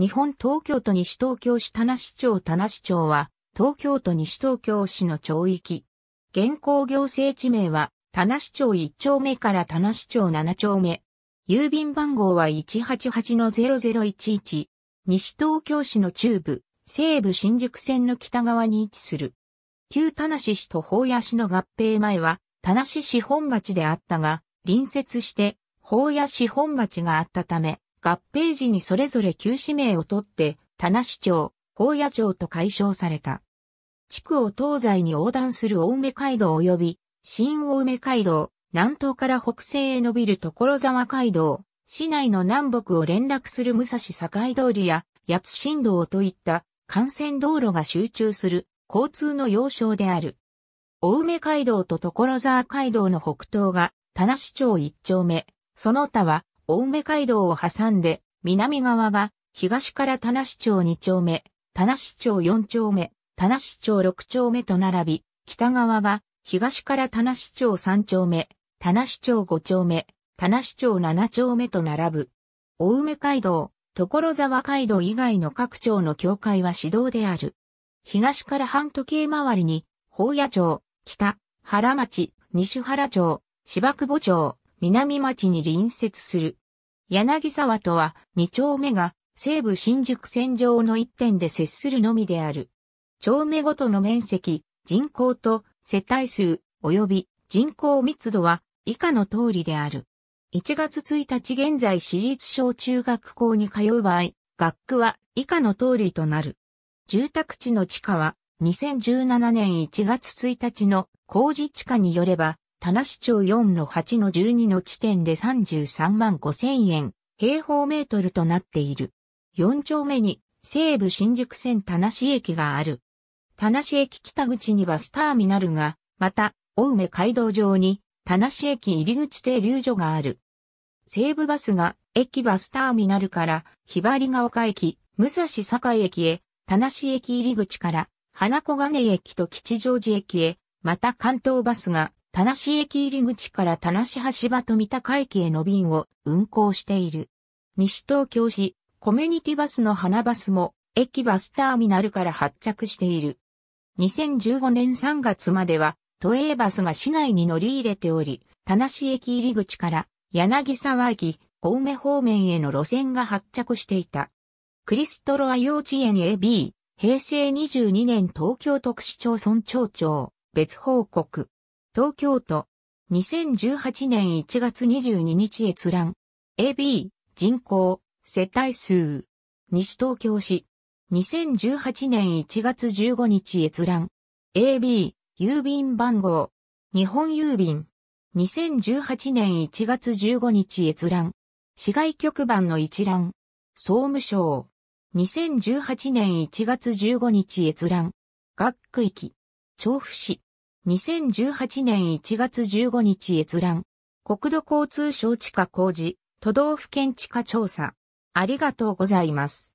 日本東京都西東京市田無町田無町は、東京都西東京市の町域。現行行政地名は、田無町1丁目から田無町7丁目。郵便番号は188-0011。西東京市の中部、西部新宿線の北側に位置する。旧田無市と宝屋市の合併前は、田無市本町であったが、隣接して、宝屋市本町があったため、合併時にそれぞれ旧市名を取って、田無町、高野町と解消された。地区を東西に横断する青梅街道及び、新青梅街道、南東から北西へ伸びる所沢街道、市内の南北を連絡する武蔵境通りや八津新道といった幹線道路が集中する交通の要衝である。青梅街道と所沢街道の北東が田無町一丁目、その他は青梅街道を挟んで、南側が東から田無町2丁目、田無町4丁目、田無町6丁目と並び、北側が東から田無町3丁目、田無町5丁目、田無町7丁目と並ぶ。青梅街道、所沢街道以外の各町の境界は指導である。東から半時計回りに、宝屋町、北、原町、西原町、芝久保町、南町に隣接する。柳沢とは2丁目が西武新宿線上の一点で接するのみである。丁目ごとの面積、人口と世帯数及び人口密度は以下の通りである。1月1日現在私立小中学校に通う場合、学区は以下の通りとなる。住宅地の地価は2017年1月1日の工事地価によれば田無町4の8の12の地点で33万5千円、平方メートルとなっている。4丁目に西武新宿線田無駅がある。田無駅北口にバスターミナルが、また、青梅街道上に田無駅入口停留所がある。西武バスが駅バスターミナルからひばりが丘駅、武蔵境駅へ、田無駅入口から花小金駅と吉祥寺駅へ、また関東バスが田無駅入口から田無橋場と田鷹駅への便を運行している。西東京市、コミュニティバスの花バスも、駅バスターミナルから発着している。2015年3月までは、都営バスが市内に乗り入れており、田無駅入口から柳沢駅、青梅方面への路線が発着していた。クリストロア幼稚園 AB、平成22年東京特市町村町長、別報告。東京都、2018年1月22日閲覧、AB、人口、世帯数、西東京市、2018年1月15日閲覧、AB、郵便番号、日本郵便、2018年1月15日閲覧、市外局番の一覧、総務省、2018年1月15日閲覧、学区域、調布市、2018年1月15日閲覧。国土交通省地下工事、都道府県地下調査。ありがとうございます。